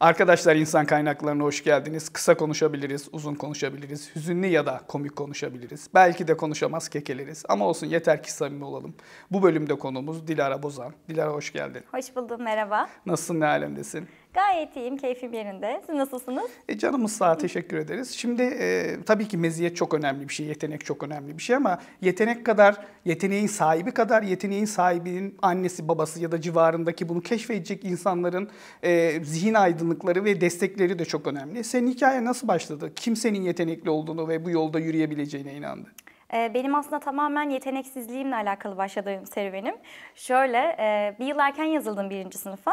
Arkadaşlar insan kaynaklarına hoş geldiniz. Kısa konuşabiliriz, uzun konuşabiliriz, hüzünlü ya da komik konuşabiliriz. Belki de konuşamaz kekeleriz ama olsun yeter ki samimi olalım. Bu bölümde konuğumuz Dilara Bozan. Dilara hoş geldin. Hoş buldum, merhaba. Nasılsın, ne alemdesin? Gayet iyiyim, keyfim yerinde. Siz nasılsınız? E, canımız sağ, teşekkür ederiz. Şimdi e, tabii ki meziyet çok önemli bir şey, yetenek çok önemli bir şey ama yetenek kadar, yeteneğin sahibi kadar, yeteneğin sahibinin annesi, babası ya da civarındaki bunu keşfedecek insanların e, zihin aydınlıkları ve destekleri de çok önemli. Senin hikaye nasıl başladı? Kim senin yetenekli olduğunu ve bu yolda yürüyebileceğine inandı? E, benim aslında tamamen yeteneksizliğimle alakalı başladığım serüvenim. Şöyle, e, bir yıl erken yazıldım birinci sınıfa.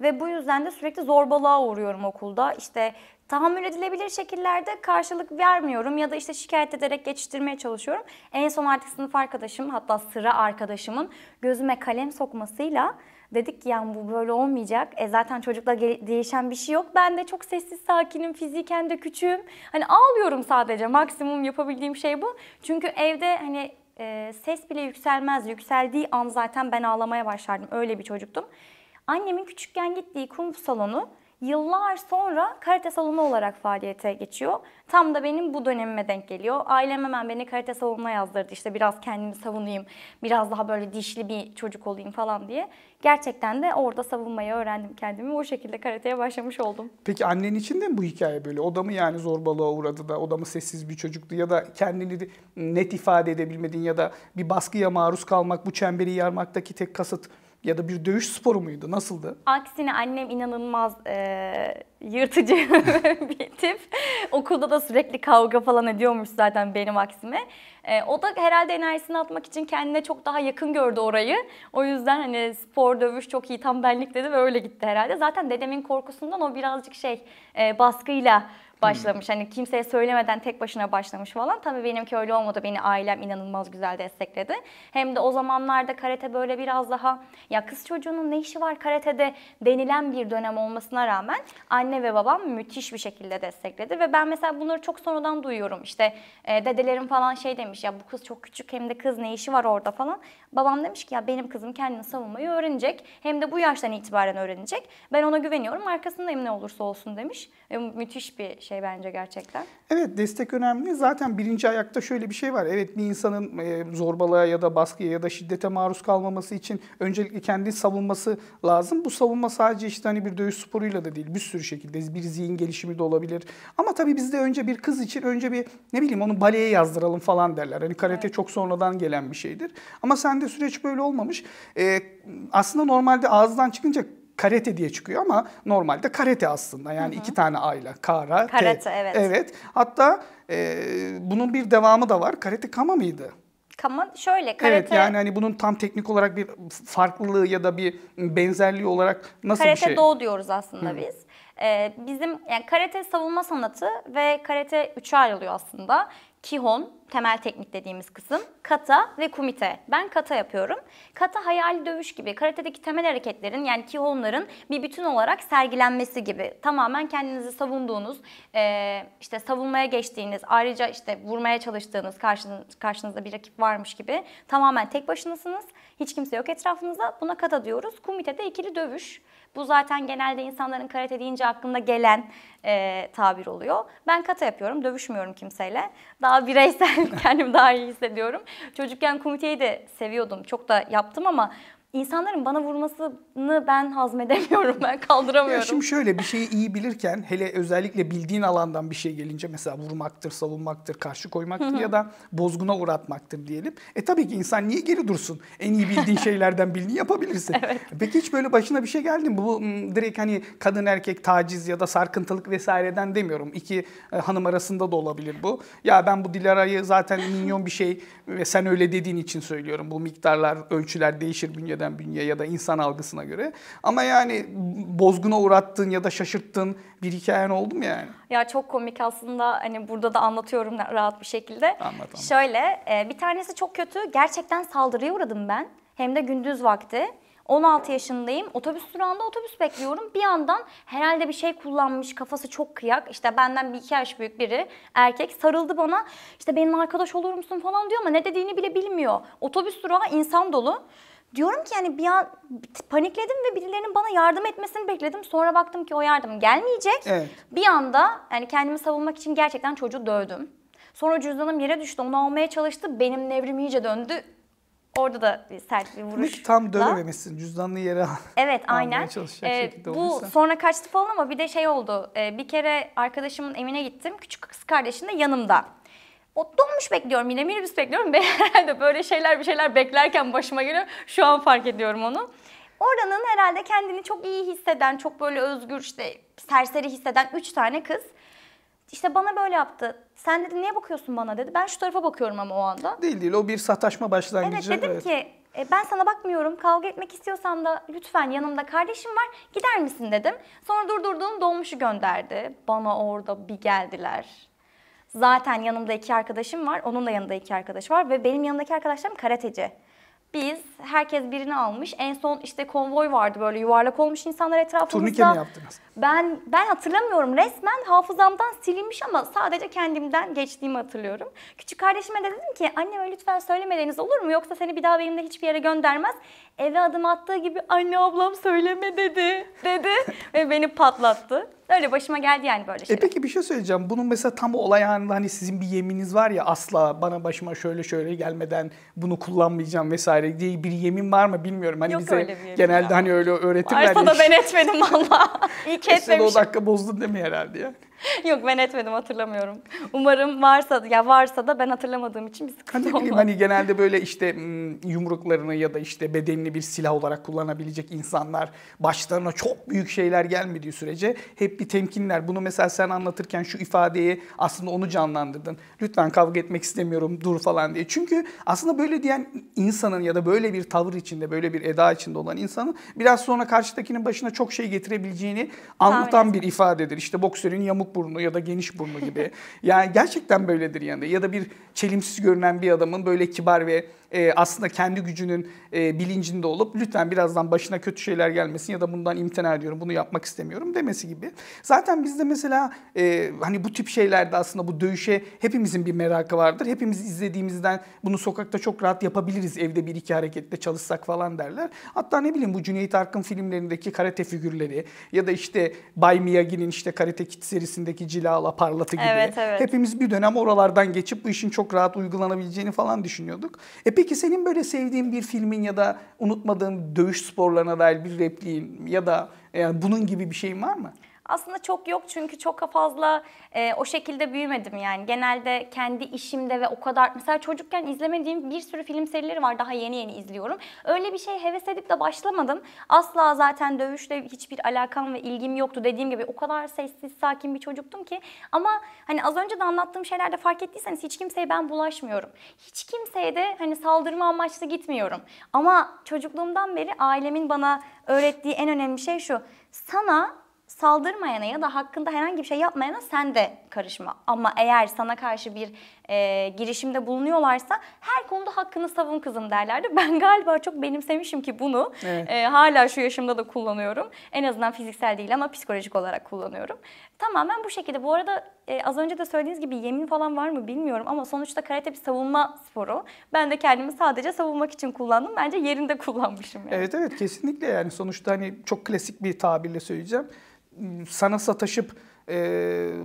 Ve bu yüzden de sürekli zorbalığa uğruyorum okulda. İşte tahammül edilebilir şekillerde karşılık vermiyorum ya da işte şikayet ederek geçiştirmeye çalışıyorum. En son artık sınıf arkadaşım hatta sıra arkadaşımın gözüme kalem sokmasıyla dedik ki yani bu böyle olmayacak. E zaten çocukla değişen bir şey yok. Ben de çok sessiz sakinim, fiziken de küçüğüm. Hani ağlıyorum sadece maksimum yapabildiğim şey bu. Çünkü evde hani e, ses bile yükselmez. Yükseldiği an zaten ben ağlamaya başlardım. Öyle bir çocuktum. Annemin küçükken gittiği kum salonu yıllar sonra karate salonu olarak faaliyete geçiyor. Tam da benim bu dönemime denk geliyor. Ailem hemen beni karate salonuna yazdırdı. İşte biraz kendimi savunayım, biraz daha böyle dişli bir çocuk olayım falan diye. Gerçekten de orada savunmayı öğrendim kendimi. O şekilde karateye başlamış oldum. Peki annen için de mi bu hikaye böyle? O da mı yani zorbalığa uğradı da, o da mı sessiz bir çocuktu ya da kendini net ifade edebilmedin ya da bir baskıya maruz kalmak, bu çemberi yarmaktaki tek kasıt ya da bir dövüş sporu muydu? Nasıldı? Aksine annem inanılmaz e, yırtıcı bir tip. Okulda da sürekli kavga falan ediyormuş zaten benim aksime. E, o da herhalde enerjisini atmak için kendine çok daha yakın gördü orayı. O yüzden hani spor, dövüş çok iyi tam benlik dedi ve öyle gitti herhalde. Zaten dedemin korkusundan o birazcık şey e, baskıyla başlamış. Hani kimseye söylemeden tek başına başlamış falan. Tabii benimki öyle olmadı. Beni ailem inanılmaz güzel destekledi. Hem de o zamanlarda karate böyle biraz daha ya kız çocuğunun ne işi var karatede denilen bir dönem olmasına rağmen anne ve babam müthiş bir şekilde destekledi ve ben mesela bunları çok sonradan duyuyorum. İşte e, dedelerim falan şey demiş ya bu kız çok küçük hem de kız ne işi var orada falan. Babam demiş ki ya benim kızım kendini savunmayı öğrenecek. Hem de bu yaştan itibaren öğrenecek. Ben ona güveniyorum. Arkasındayım ne olursa olsun demiş. E, müthiş bir şey şey bence gerçekten. Evet destek önemli. Zaten birinci ayakta şöyle bir şey var. Evet bir insanın e, zorbalığa ya da baskıya ya da şiddete maruz kalmaması için öncelikle kendi savunması lazım. Bu savunma sadece işte hani bir dövüş sporuyla da değil bir sürü şekilde bir zihin gelişimi de olabilir. Ama tabii bizde önce bir kız için önce bir ne bileyim onu baleye yazdıralım falan derler. Hani karate evet. çok sonradan gelen bir şeydir. Ama sende süreç böyle olmamış. Ee, aslında normalde ağızdan çıkınca karate diye çıkıyor ama normalde karate aslında. Yani hı hı. iki tane ayla. Kara, karate. Te. evet. Evet. Hatta e, bunun bir devamı da var. Karate kama mıydı? Kama şöyle karate... Evet yani hani bunun tam teknik olarak bir farklılığı ya da bir benzerliği olarak nasıl karate bir şey? Karate do diyoruz aslında Hı. biz. Ee, bizim yani karate savunma sanatı ve karate üçe ayrılıyor aslında. Kihon, temel teknik dediğimiz kısım, kata ve kumite. Ben kata yapıyorum. Kata hayali dövüş gibi, karatedeki temel hareketlerin yani kihonların bir bütün olarak sergilenmesi gibi. Tamamen kendinizi savunduğunuz, işte savunmaya geçtiğiniz, ayrıca işte vurmaya çalıştığınız, karşınızda bir rakip varmış gibi tamamen tek başınasınız. Hiç kimse yok etrafınızda. Buna kata diyoruz. Kumite de ikili dövüş. Bu zaten genelde insanların karate deyince aklında gelen e, tabir oluyor. Ben kata yapıyorum, dövüşmüyorum kimseyle. Daha bireysel kendimi daha iyi hissediyorum. Çocukken kumiteyi de seviyordum, çok da yaptım ama insanların bana vurmasını ben hazmedemiyorum, ben kaldıramıyorum. Ya şimdi şöyle bir şeyi iyi bilirken hele özellikle bildiğin alandan bir şey gelince mesela vurmaktır, savunmaktır, karşı koymaktır ya da bozguna uğratmaktır diyelim. E tabii ki insan niye geri dursun? En iyi bildiğin şeylerden bildiğini yapabilirsin. evet. Peki hiç böyle başına bir şey geldi mi? Bu direkt hani kadın erkek taciz ya da sarkıntılık vesaireden demiyorum. İki e, hanım arasında da olabilir bu. Ya ben bu Dilara'yı zaten minyon bir şey ve sen öyle dediğin için söylüyorum. Bu miktarlar, ölçüler değişir bünyeden eden bünye ya da insan algısına göre. Ama yani bozguna uğrattın ya da şaşırttın bir hikayen oldu mu yani? Ya çok komik aslında hani burada da anlatıyorum rahat bir şekilde. Anlat, anlat. Şöyle e, bir tanesi çok kötü gerçekten saldırıya uğradım ben. Hem de gündüz vakti. 16 yaşındayım. Otobüs durağında otobüs bekliyorum. Bir yandan herhalde bir şey kullanmış, kafası çok kıyak. İşte benden bir iki yaş büyük biri erkek sarıldı bana. İşte benim arkadaş olur musun falan diyor ama ne dediğini bile bilmiyor. Otobüs durağı insan dolu diyorum ki yani bir an panikledim ve birilerinin bana yardım etmesini bekledim. Sonra baktım ki o yardım gelmeyecek. Evet. Bir anda yani kendimi savunmak için gerçekten çocuğu dövdüm. Sonra cüzdanım yere düştü. Onu almaya çalıştı. Benim nevrim iyice döndü. Orada da bir sert bir vuruş. Tam dövememişsin. Cüzdanını yere Evet aynen. çalışacak ee, şekilde Bu olursa. sonra kaçtı falan ama bir de şey oldu. Ee, bir kere arkadaşımın evine gittim. Küçük kız kardeşim de yanımda. O dolmuş bekliyorum yine minibüs bekliyorum ve herhalde böyle şeyler bir şeyler beklerken başıma geliyor. Şu an fark ediyorum onu. Oranın herhalde kendini çok iyi hisseden, çok böyle özgür işte serseri hisseden üç tane kız. İşte bana böyle yaptı. Sen dedi niye bakıyorsun bana dedi. Ben şu tarafa bakıyorum ama o anda. Değil değil o bir sataşma başlangıcı. Evet dedim evet. ki e, ben sana bakmıyorum. Kavga etmek istiyorsan da lütfen yanımda kardeşim var. Gider misin dedim. Sonra durdurduğum dolmuşu gönderdi. Bana orada bir geldiler. Zaten yanımda iki arkadaşım var. Onun da yanında iki arkadaş var. Ve benim yanımdaki arkadaşlarım karateci. Biz herkes birini almış. En son işte konvoy vardı böyle yuvarlak olmuş insanlar etrafımızda. Turnike mi yaptınız? Ben ben hatırlamıyorum. Resmen hafızamdan silinmiş ama sadece kendimden geçtiğimi hatırlıyorum. Küçük kardeşime de dedim ki anneme lütfen söylemeleriniz olur mu? Yoksa seni bir daha benimle hiçbir yere göndermez. Eve adım attığı gibi anne ablam söyleme dedi dedi ve beni patlattı. Öyle başıma geldi yani böyle e şeyler. E peki bir şey söyleyeceğim. Bunun mesela tam olay anında hani sizin bir yeminiz var ya asla bana başıma şöyle şöyle gelmeden bunu kullanmayacağım vesaire diye bir yemin var mı bilmiyorum. Hani Yok bize öyle bir yemin genelde ya. hani öyle öğretirler. Varsa da ben etmedim valla. İyi ki etmemişim. Sen o dakika bozdun değil mi herhalde ya? Yok ben etmedim hatırlamıyorum. Umarım varsa ya varsa da ben hatırlamadığım için bir sıkıntı hani olmaz. Hani genelde böyle işte yumruklarını ya da işte bedenini bir silah olarak kullanabilecek insanlar başlarına çok büyük şeyler gelmediği sürece hep bir temkinler. Bunu mesela sen anlatırken şu ifadeyi aslında onu canlandırdın. Lütfen kavga etmek istemiyorum dur falan diye. Çünkü aslında böyle diyen insanın ya da böyle bir tavır içinde böyle bir eda içinde olan insanın biraz sonra karşıdakinin başına çok şey getirebileceğini anlatan bir ifadedir. İşte boksörün yamuk burnu ya da geniş burnu gibi. yani gerçekten böyledir yani. Ya da bir çelimsiz görünen bir adamın böyle kibar ve e, aslında kendi gücünün e, bilincinde olup lütfen birazdan başına kötü şeyler gelmesin ya da bundan imtina ediyorum, bunu yapmak istemiyorum demesi gibi. Zaten bizde mesela e, hani bu tip şeylerde aslında bu dövüşe hepimizin bir merakı vardır. Hepimiz izlediğimizden bunu sokakta çok rahat yapabiliriz evde bir iki hareketle çalışsak falan derler. Hatta ne bileyim bu Cüneyt Arkın filmlerindeki karate figürleri ya da işte Bay Miyagi'nin işte Karate kit serisi sitesindeki cilala parlatı gibi. Evet, evet. Hepimiz bir dönem oralardan geçip bu işin çok rahat uygulanabileceğini falan düşünüyorduk. E peki senin böyle sevdiğin bir filmin ya da unutmadığın dövüş sporlarına dair bir repliğin ya da yani bunun gibi bir şeyin var mı? Aslında çok yok çünkü çok fazla e, o şekilde büyümedim yani. Genelde kendi işimde ve o kadar mesela çocukken izlemediğim bir sürü film serileri var daha yeni yeni izliyorum. Öyle bir şey heves edip de başlamadım. Asla zaten dövüşle hiçbir alakam ve ilgim yoktu dediğim gibi o kadar sessiz sakin bir çocuktum ki ama hani az önce de anlattığım şeylerde fark ettiyseniz hiç kimseye ben bulaşmıyorum. Hiç kimseye de hani saldırma amaçlı gitmiyorum. Ama çocukluğumdan beri ailemin bana öğrettiği en önemli şey şu. Sana saldırmayana ya da hakkında herhangi bir şey yapmayana sen de karışma. Ama eğer sana karşı bir e, girişimde bulunuyorlarsa her konuda hakkını savun kızım derlerdi. Ben galiba çok benimsemişim ki bunu evet. e, hala şu yaşımda da kullanıyorum. En azından fiziksel değil ama psikolojik olarak kullanıyorum. Tamamen bu şekilde. Bu arada e, az önce de söylediğiniz gibi yemin falan var mı bilmiyorum ama sonuçta karate bir savunma sporu. Ben de kendimi sadece savunmak için kullandım. Bence yerinde kullanmışım yani. Evet evet kesinlikle yani sonuçta hani çok klasik bir tabirle söyleyeceğim. Hmm, sana sataşıp e,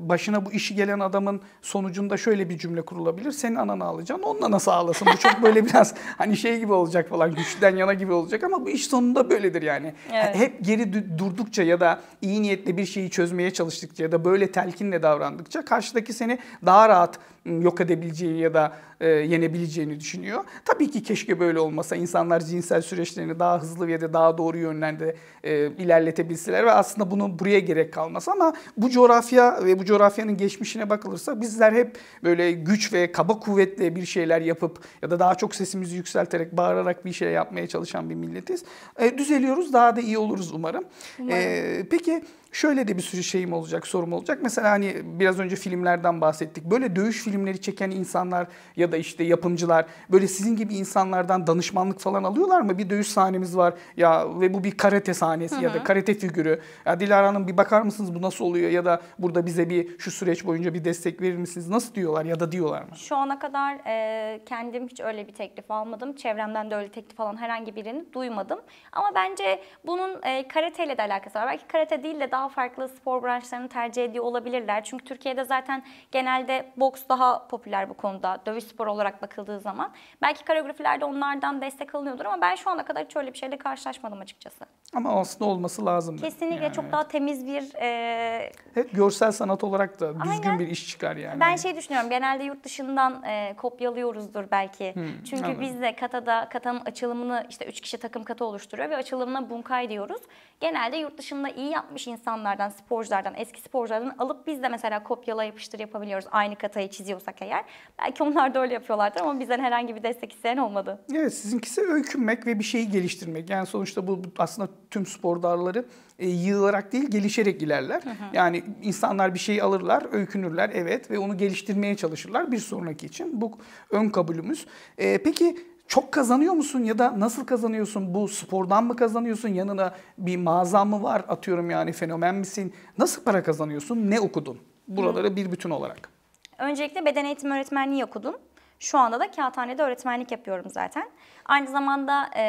başına bu işi gelen adamın sonucunda şöyle bir cümle kurulabilir. Senin ananı ağlayacaksın onunla nasıl ağlasın? Bu çok böyle biraz hani şey gibi olacak falan güçten yana gibi olacak ama bu iş sonunda böyledir yani. Evet. Hep geri durdukça ya da iyi niyetle bir şeyi çözmeye çalıştıkça ya da böyle telkinle davrandıkça karşıdaki seni daha rahat yok edebileceği ya da e, yenebileceğini düşünüyor. Tabii ki keşke böyle olmasa insanlar cinsel süreçlerini daha hızlı ya da daha doğru yönlerde e, ilerletebilseler ve aslında bunun buraya gerek kalmasa ama bu coğrafya coğrafya ve bu coğrafyanın geçmişine bakılırsa bizler hep böyle güç ve kaba kuvvetle bir şeyler yapıp ya da daha çok sesimizi yükselterek, bağırarak bir şey yapmaya çalışan bir milletiz. E, düzeliyoruz, daha da iyi oluruz umarım. umarım. E, peki Şöyle de bir sürü şeyim olacak, sorum olacak. Mesela hani biraz önce filmlerden bahsettik. Böyle dövüş filmleri çeken insanlar ya da işte yapımcılar böyle sizin gibi insanlardan danışmanlık falan alıyorlar mı? Bir dövüş sahnemiz var ya ve bu bir karate sahnesi Hı-hı. ya da karate figürü. Ya Dilara Hanım bir bakar mısınız bu nasıl oluyor ya da burada bize bir şu süreç boyunca bir destek verir misiniz? Nasıl diyorlar ya da diyorlar mı? Şu ana kadar e, kendim hiç öyle bir teklif almadım. Çevremden de öyle teklif alan herhangi birini duymadım. Ama bence bunun e, karateyle de alakası var. Belki karate değil de daha daha farklı spor branşlarını tercih ediyor olabilirler. Çünkü Türkiye'de zaten genelde boks daha popüler bu konuda. Dövüş spor olarak bakıldığı zaman. Belki koreografilerde onlardan destek alınıyordur ama ben şu ana kadar hiç öyle bir şeyle karşılaşmadım açıkçası. Ama aslında olması lazım. Kesinlikle yani, çok evet. daha temiz bir... E... Hep görsel sanat olarak da düzgün Aynen. bir iş çıkar yani. Ben hani şey düşünüyorum genelde yurt dışından e, kopyalıyoruzdur belki. Hmm, Çünkü anladım. biz de katada katanın açılımını işte üç kişi takım katı oluşturuyor ve açılımına bunkay diyoruz genelde yurt dışında iyi yapmış insanlardan, sporculardan, eski sporculardan alıp biz de mesela kopyala yapıştır yapabiliyoruz aynı katayı çiziyorsak eğer. Belki onlar da öyle yapıyorlardır ama bizden herhangi bir destek isteyen olmadı. Evet sizinkisi öykünmek ve bir şeyi geliştirmek. Yani sonuçta bu aslında tüm spor dalları e, yığılarak değil gelişerek ilerler. Hı hı. Yani insanlar bir şeyi alırlar, öykünürler evet ve onu geliştirmeye çalışırlar bir sonraki için. Bu ön kabulümüz. E, peki çok kazanıyor musun ya da nasıl kazanıyorsun? Bu spordan mı kazanıyorsun? Yanına bir mağazan mı var? Atıyorum yani fenomen misin? Nasıl para kazanıyorsun? Ne okudun? Buraları bir bütün olarak. Öncelikle beden eğitimi öğretmenliği okudum. Şu anda da kağıthanede öğretmenlik yapıyorum zaten. Aynı zamanda e,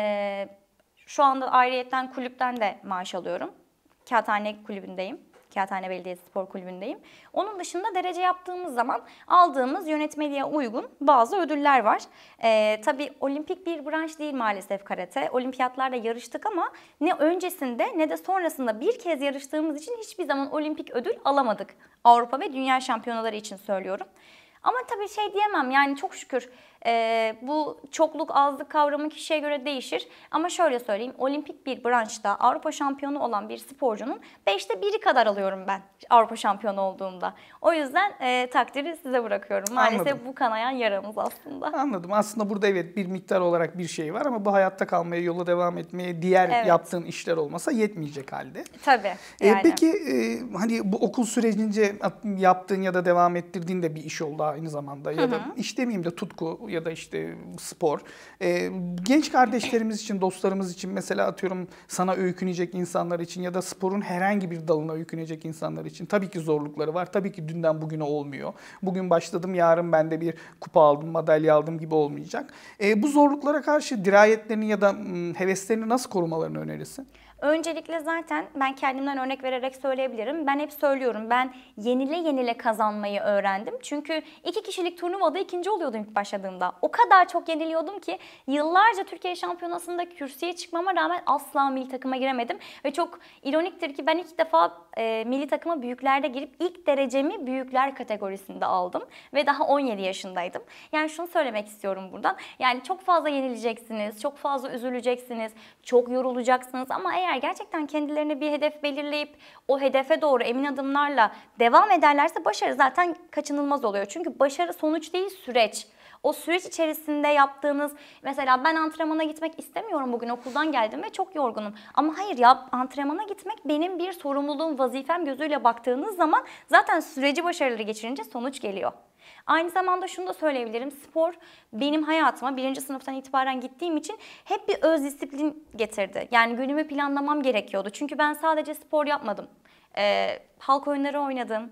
şu anda ayrıyetten kulüpten de maaş alıyorum. Kağıthane kulübündeyim. Kağıthane Belediyesi Spor Kulübü'ndeyim. Onun dışında derece yaptığımız zaman aldığımız yönetmeliğe uygun bazı ödüller var. Ee, tabii olimpik bir branş değil maalesef karate. Olimpiyatlarda yarıştık ama ne öncesinde ne de sonrasında bir kez yarıştığımız için hiçbir zaman olimpik ödül alamadık. Avrupa ve dünya şampiyonaları için söylüyorum. Ama tabii şey diyemem yani çok şükür e, bu çokluk azlık kavramı kişiye göre değişir. Ama şöyle söyleyeyim olimpik bir branşta Avrupa şampiyonu olan bir sporcunun 5'te 1'i kadar alıyorum ben Avrupa şampiyonu olduğumda. O yüzden e, takdiri size bırakıyorum. Maalesef Anladım. bu kanayan yaramız aslında. Anladım. Aslında burada evet bir miktar olarak bir şey var ama bu hayatta kalmaya, yola devam etmeye, diğer evet. yaptığın işler olmasa yetmeyecek halde. Tabii. Ee, yani. E, peki e, hani bu okul sürecince yaptığın ya da devam ettirdiğin de bir iş oldu aynı zamanda. Ya Hı-hı. da iş demeyeyim de tutku ya da işte spor. E, genç kardeşlerimiz için, dostlarımız için mesela atıyorum sana öykünecek insanlar için ya da sporun herhangi bir dalına öykünecek insanlar için tabii ki zorlukları var. Tabii ki dünden bugüne olmuyor. Bugün başladım, yarın ben de bir kupa aldım, madalya aldım gibi olmayacak. E, bu zorluklara karşı dirayetlerini ya da heveslerini nasıl korumalarını önerirsin? Öncelikle zaten ben kendimden örnek vererek söyleyebilirim. Ben hep söylüyorum ben yenile yenile kazanmayı öğrendim. Çünkü iki kişilik turnuvada ikinci oluyordum ilk başladığımda. O kadar çok yeniliyordum ki yıllarca Türkiye Şampiyonası'nda kürsüye çıkmama rağmen asla milli takıma giremedim. Ve çok ironiktir ki ben ilk defa e, milli takıma büyüklerde girip ilk derecemi büyükler kategorisinde aldım. Ve daha 17 yaşındaydım. Yani şunu söylemek istiyorum buradan. Yani çok fazla yenileceksiniz, çok fazla üzüleceksiniz, çok yorulacaksınız ama eğer eğer gerçekten kendilerine bir hedef belirleyip o hedefe doğru emin adımlarla devam ederlerse başarı zaten kaçınılmaz oluyor. Çünkü başarı sonuç değil süreç. O süreç içerisinde yaptığınız mesela ben antrenmana gitmek istemiyorum bugün okuldan geldim ve çok yorgunum. Ama hayır ya antrenmana gitmek benim bir sorumluluğum, vazifem gözüyle baktığınız zaman zaten süreci başarılı geçirince sonuç geliyor. Aynı zamanda şunu da söyleyebilirim. Spor benim hayatıma birinci sınıftan itibaren gittiğim için hep bir öz disiplin getirdi. Yani günümü planlamam gerekiyordu. Çünkü ben sadece spor yapmadım. Ee, halk oyunları oynadım.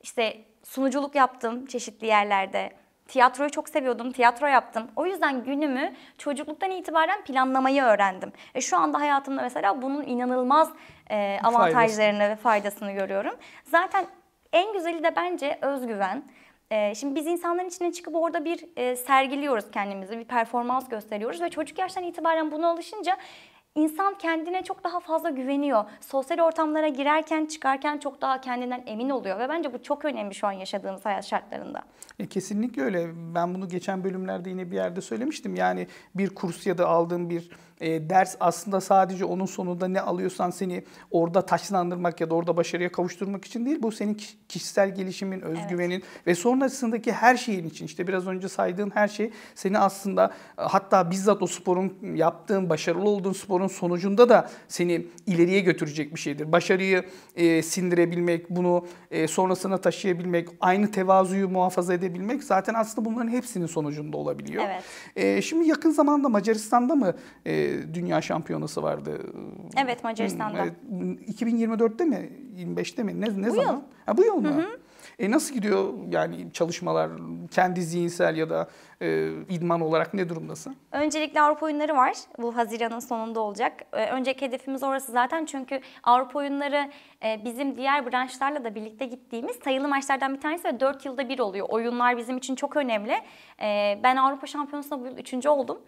İşte sunuculuk yaptım çeşitli yerlerde. Tiyatroyu çok seviyordum, tiyatro yaptım. O yüzden günümü çocukluktan itibaren planlamayı öğrendim. E şu anda hayatımda mesela bunun inanılmaz e, avantajlarını ve faydasını görüyorum. Zaten en güzeli de bence özgüven. E, şimdi biz insanların içine çıkıp orada bir e, sergiliyoruz kendimizi, bir performans gösteriyoruz ve çocuk yaştan itibaren buna alışınca İnsan kendine çok daha fazla güveniyor. Sosyal ortamlara girerken çıkarken çok daha kendinden emin oluyor ve bence bu çok önemli şu an yaşadığımız hayat şartlarında. E, kesinlikle öyle. Ben bunu geçen bölümlerde yine bir yerde söylemiştim. Yani bir kurs ya da aldığım bir e, ders aslında sadece onun sonunda ne alıyorsan seni orada taşlandırmak ya da orada başarıya kavuşturmak için değil. Bu senin kişisel gelişimin, özgüvenin evet. ve sonrasındaki her şeyin için İşte biraz önce saydığın her şey seni aslında e, hatta bizzat o sporun yaptığın, başarılı olduğun sporun bunun sonucunda da seni ileriye götürecek bir şeydir. Başarıyı e, sindirebilmek, bunu e, sonrasına taşıyabilmek, aynı tevazuyu muhafaza edebilmek zaten aslında bunların hepsinin sonucunda olabiliyor. Evet. E, şimdi yakın zamanda Macaristan'da mı e, dünya şampiyonası vardı? Evet Macaristan'da. 2024'te hmm, mi? 25'te mi? Ne, ne bu zaman? Yıl. Ha, bu yıl mı? Hı hı. E nasıl gidiyor yani çalışmalar kendi zihinsel ya da e, idman olarak ne durumdasın? Öncelikle Avrupa oyunları var. Bu Haziran'ın sonunda olacak. E, önceki hedefimiz orası zaten çünkü Avrupa oyunları e, bizim diğer branşlarla da birlikte gittiğimiz sayılı maçlardan bir tanesi ve 4 yılda bir oluyor. Oyunlar bizim için çok önemli. E, ben Avrupa Şampiyonası'nda bu yıl üçüncü oldum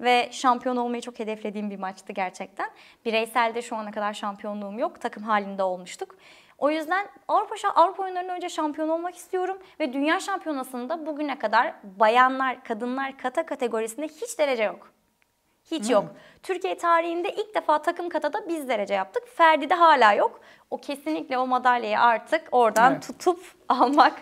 ve şampiyon olmayı çok hedeflediğim bir maçtı gerçekten. Bireyselde şu ana kadar şampiyonluğum yok. Takım halinde olmuştuk. O yüzden Avrupa Avrupa oyunlarında önce şampiyon olmak istiyorum ve dünya şampiyonasında bugüne kadar bayanlar, kadınlar kata kategorisinde hiç derece yok. Hiç hmm. yok. Türkiye tarihinde ilk defa takım katada biz derece yaptık. Ferdi de hala yok. O kesinlikle o madalyayı artık oradan evet. tutup almak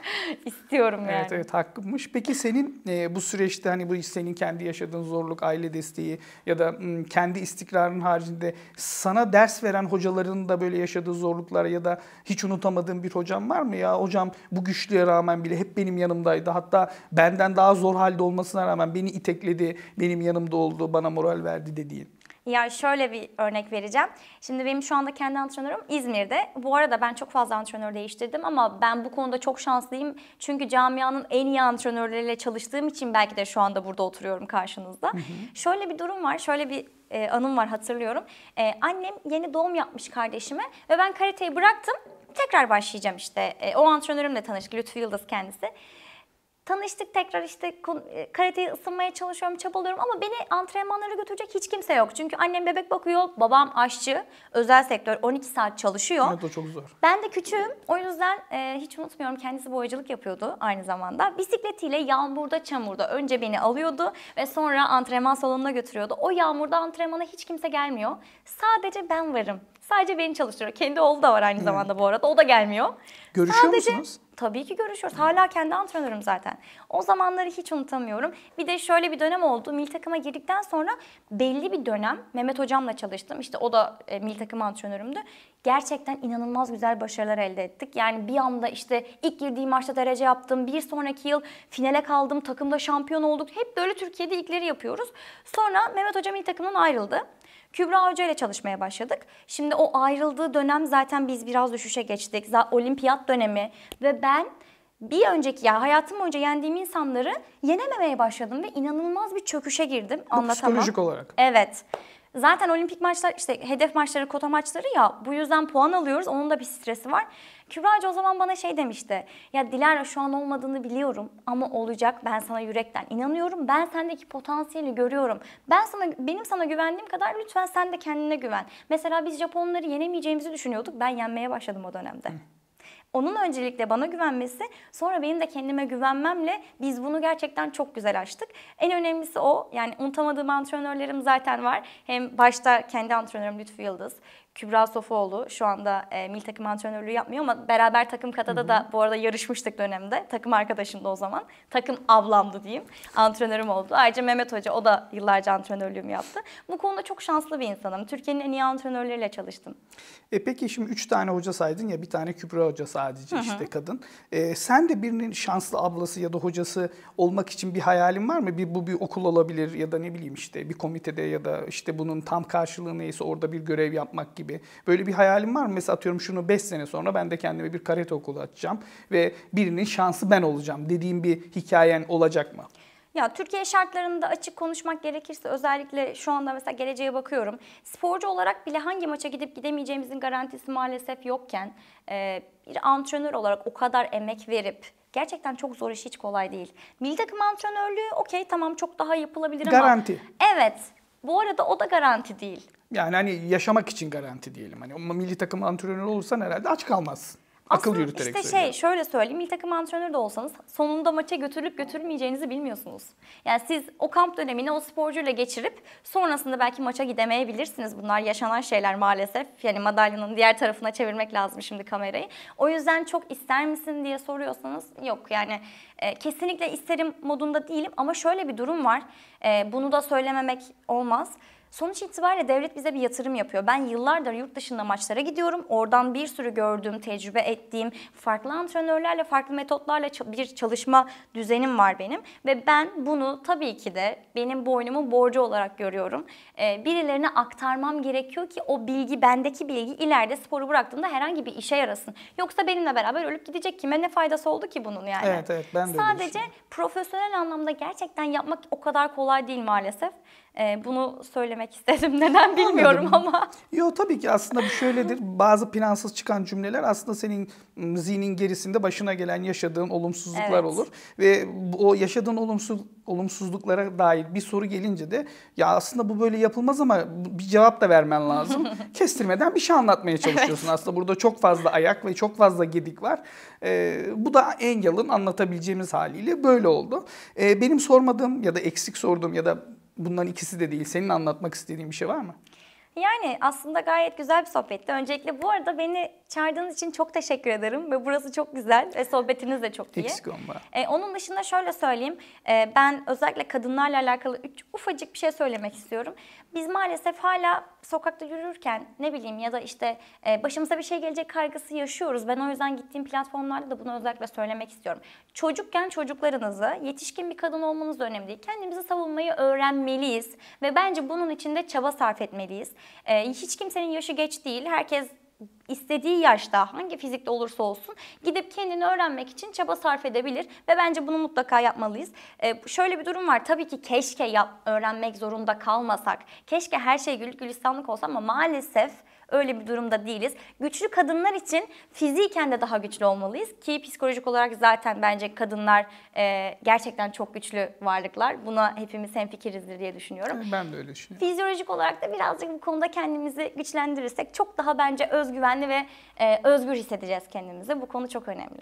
istiyorum yani. Evet evet hakkımmış. Peki senin e, bu süreçte hani bu senin kendi yaşadığın zorluk, aile desteği ya da m, kendi istikrarın haricinde sana ders veren hocaların da böyle yaşadığı zorluklar ya da hiç unutamadığın bir hocam var mı ya? Hocam bu güçlüğe rağmen bile hep benim yanımdaydı. Hatta benden daha zor halde olmasına rağmen beni itekledi, benim yanımda oldu, bana moral verdi dediğin. Ya şöyle bir örnek vereceğim. Şimdi benim şu anda kendi antrenörüm İzmir'de. Bu arada ben çok fazla antrenör değiştirdim ama ben bu konuda çok şanslıyım. Çünkü camianın en iyi antrenörleriyle çalıştığım için belki de şu anda burada oturuyorum karşınızda. Hı hı. Şöyle bir durum var. Şöyle bir e, anım var hatırlıyorum. E, annem yeni doğum yapmış kardeşime ve ben karateyi bıraktım. Tekrar başlayacağım işte. E, o antrenörümle tanıştık. Lütfü Yıldız kendisi tanıştık tekrar işte e, karateye ısınmaya çalışıyorum, çabalıyorum ama beni antrenmanlara götürecek hiç kimse yok. Çünkü annem bebek bakıyor, babam aşçı, özel sektör 12 saat çalışıyor. Evet o çok zor. Ben de küçüğüm. O yüzden e, hiç unutmuyorum kendisi boyacılık yapıyordu aynı zamanda. Bisikletiyle yağmurda, çamurda önce beni alıyordu ve sonra antrenman salonuna götürüyordu. O yağmurda antrenmana hiç kimse gelmiyor. Sadece ben varım. Sadece beni çalıştırıyor. Kendi oğlu da var aynı hmm. zamanda bu arada. O da gelmiyor. Görüşüyor Sadece, musunuz? Tabii ki görüşüyoruz. Hala kendi antrenörüm zaten. O zamanları hiç unutamıyorum. Bir de şöyle bir dönem oldu. Mil takıma girdikten sonra belli bir dönem Mehmet hocamla çalıştım. İşte o da e, mil takım antrenörümdü. Gerçekten inanılmaz güzel başarılar elde ettik. Yani bir anda işte ilk girdiğim maçta derece yaptım. Bir sonraki yıl finale kaldım. Takımda şampiyon olduk. Hep böyle Türkiye'de ilkleri yapıyoruz. Sonra Mehmet hocam mil takımdan ayrıldı. Kübra Hoca ile çalışmaya başladık. Şimdi o ayrıldığı dönem zaten biz biraz düşüşe geçtik. Zaten olimpiyat dönemi ve ben bir önceki ya hayatım boyunca yendiğim insanları yenememeye başladım ve inanılmaz bir çöküşe girdim. Bu Anlatamam. Psikolojik olarak. Evet. Zaten olimpik maçlar işte hedef maçları, kota maçları ya bu yüzden puan alıyoruz. Onun da bir stresi var. Kübra'cı o zaman bana şey demişti. Ya Dilara şu an olmadığını biliyorum ama olacak. Ben sana yürekten inanıyorum. Ben sendeki potansiyeli görüyorum. Ben sana benim sana güvendiğim kadar lütfen sen de kendine güven. Mesela biz Japonları yenemeyeceğimizi düşünüyorduk. Ben yenmeye başladım o dönemde. Hı. Onun öncelikle bana güvenmesi, sonra benim de kendime güvenmemle biz bunu gerçekten çok güzel açtık. En önemlisi o. Yani unutamadığım antrenörlerim zaten var. Hem başta kendi antrenörüm Lütfü Yıldız, Kübra Sofoğlu şu anda e, milli takım antrenörlüğü yapmıyor ama beraber takım katada Hı-hı. da bu arada yarışmıştık dönemde. Takım arkadaşım o zaman. Takım ablamdı diyeyim. Antrenörüm oldu. Ayrıca Mehmet Hoca o da yıllarca antrenörlüğümü yaptı. Bu konuda çok şanslı bir insanım. Türkiye'nin en iyi antrenörleriyle çalıştım. E peki şimdi 3 tane hoca saydın ya bir tane Kübra Hoca sadece Hı-hı. işte kadın. E, sen de birinin şanslı ablası ya da hocası olmak için bir hayalin var mı? Bir, bu bir okul olabilir ya da ne bileyim işte bir komitede ya da işte bunun tam karşılığı neyse orada bir görev yapmak gibi gibi. Böyle bir hayalim var mı? Mesela atıyorum şunu 5 sene sonra ben de kendime bir karate okulu açacağım ve birinin şansı ben olacağım dediğim bir hikayen olacak mı? Ya Türkiye şartlarında açık konuşmak gerekirse özellikle şu anda mesela geleceğe bakıyorum. Sporcu olarak bile hangi maça gidip gidemeyeceğimizin garantisi maalesef yokken bir antrenör olarak o kadar emek verip gerçekten çok zor iş hiç kolay değil. Milli takım antrenörlüğü okey tamam çok daha yapılabilir ama. Garanti. Evet bu arada o da garanti değil. Yani hani yaşamak için garanti diyelim. Hani milli takım antrenörü olursan herhalde aç kalmazsın. Akıl yürüterek işte şey, söylüyorum. şey şöyle söyleyeyim milli takım antrenörü de olsanız sonunda maça götürülüp götürülmeyeceğinizi bilmiyorsunuz. Yani siz o kamp dönemini o sporcuyla geçirip sonrasında belki maça gidemeyebilirsiniz. Bunlar yaşanan şeyler maalesef. Yani madalyanın diğer tarafına çevirmek lazım şimdi kamerayı. O yüzden çok ister misin diye soruyorsanız yok yani e, kesinlikle isterim modunda değilim ama şöyle bir durum var. E, bunu da söylememek olmaz. Sonuç itibariyle devlet bize bir yatırım yapıyor. Ben yıllardır yurt dışında maçlara gidiyorum. Oradan bir sürü gördüğüm, tecrübe ettiğim, farklı antrenörlerle, farklı metotlarla bir çalışma düzenim var benim. Ve ben bunu tabii ki de benim boynumu borcu olarak görüyorum. Ee, birilerine aktarmam gerekiyor ki o bilgi, bendeki bilgi ileride sporu bıraktığımda herhangi bir işe yarasın. Yoksa benimle beraber ölüp gidecek. Kime ne faydası oldu ki bunun yani? Evet evet ben de Sadece profesyonel anlamda gerçekten yapmak o kadar kolay değil maalesef. Ee, bunu söylemek demek istedim. Neden bilmiyorum Anladım. ama. Yo tabii ki aslında bu şöyledir. Bazı plansız çıkan cümleler aslında senin zihnin gerisinde başına gelen yaşadığın olumsuzluklar evet. olur. Ve o yaşadığın olumsuz olumsuzluklara dair bir soru gelince de ya aslında bu böyle yapılmaz ama bir cevap da vermen lazım. Kestirmeden bir şey anlatmaya çalışıyorsun. Evet. Aslında burada çok fazla ayak ve çok fazla gedik var. Ee, bu da Engel'ın anlatabileceğimiz haliyle böyle oldu. Ee, benim sormadığım ya da eksik sorduğum ya da Bundan ikisi de değil. Senin anlatmak istediğin bir şey var mı? Yani aslında gayet güzel bir sohbetti. Öncelikle bu arada beni çağırdığınız için çok teşekkür ederim ve burası çok güzel ve sohbetiniz de çok iyi. Eksik olma. Ee, onun dışında şöyle söyleyeyim. Ee, ben özellikle kadınlarla alakalı üç, ufacık bir şey söylemek istiyorum. Biz maalesef hala sokakta yürürken ne bileyim ya da işte e, başımıza bir şey gelecek kaygısı yaşıyoruz. Ben o yüzden gittiğim platformlarda da bunu özellikle söylemek istiyorum. Çocukken çocuklarınızı, yetişkin bir kadın olmanız önemli değil. Kendimizi savunmayı öğrenmeliyiz ve bence bunun için de çaba sarf etmeliyiz. Ee, hiç kimsenin yaşı geç değil. Herkes istediği yaşta hangi fizikte olursa olsun gidip kendini öğrenmek için çaba sarf edebilir ve bence bunu mutlaka yapmalıyız. Ee, şöyle bir durum var tabii ki keşke yap, öğrenmek zorunda kalmasak keşke her şey gül gülistanlık olsa ama maalesef öyle bir durumda değiliz. Güçlü kadınlar için fiziken de daha güçlü olmalıyız ki psikolojik olarak zaten bence kadınlar e, gerçekten çok güçlü varlıklar. Buna hepimiz hem fikirizdir diye düşünüyorum. Ben de öyle düşünüyorum. Fizyolojik olarak da birazcık bu konuda kendimizi güçlendirirsek çok daha bence özgüven güvenli ve e, özgür hissedeceğiz kendimizi. Bu konu çok önemli.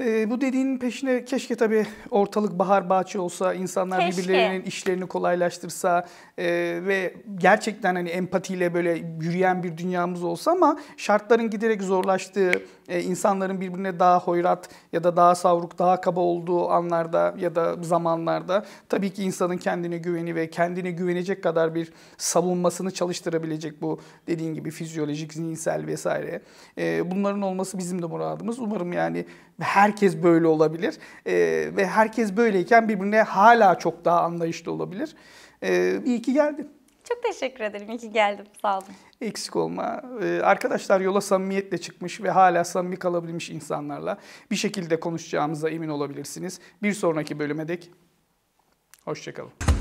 E, bu dediğin peşine keşke tabii ortalık bahar bahçe olsa, insanlar keşke. birbirlerinin işlerini kolaylaştırsa e, ve gerçekten hani empatiyle böyle yürüyen bir dünyamız olsa ama şartların giderek zorlaştığı, e, insanların birbirine daha hoyrat ya da daha savruk, daha kaba olduğu anlarda ya da zamanlarda tabii ki insanın kendine güveni ve kendine güvenecek kadar bir savunmasını çalıştırabilecek bu dediğin gibi fizyolojik, zihinsel vesaire. E, bunların olması bizim de muradımız. Umarım yani her herkes böyle olabilir e, ve herkes böyleyken birbirine hala çok daha anlayışlı olabilir. E, iyi ki geldin. Çok teşekkür ederim. İyi ki geldim. Sağ olun. Eksik olma. Ee, arkadaşlar yola samimiyetle çıkmış ve hala samimi kalabilmiş insanlarla bir şekilde konuşacağımıza emin olabilirsiniz. Bir sonraki bölüme dek hoşçakalın.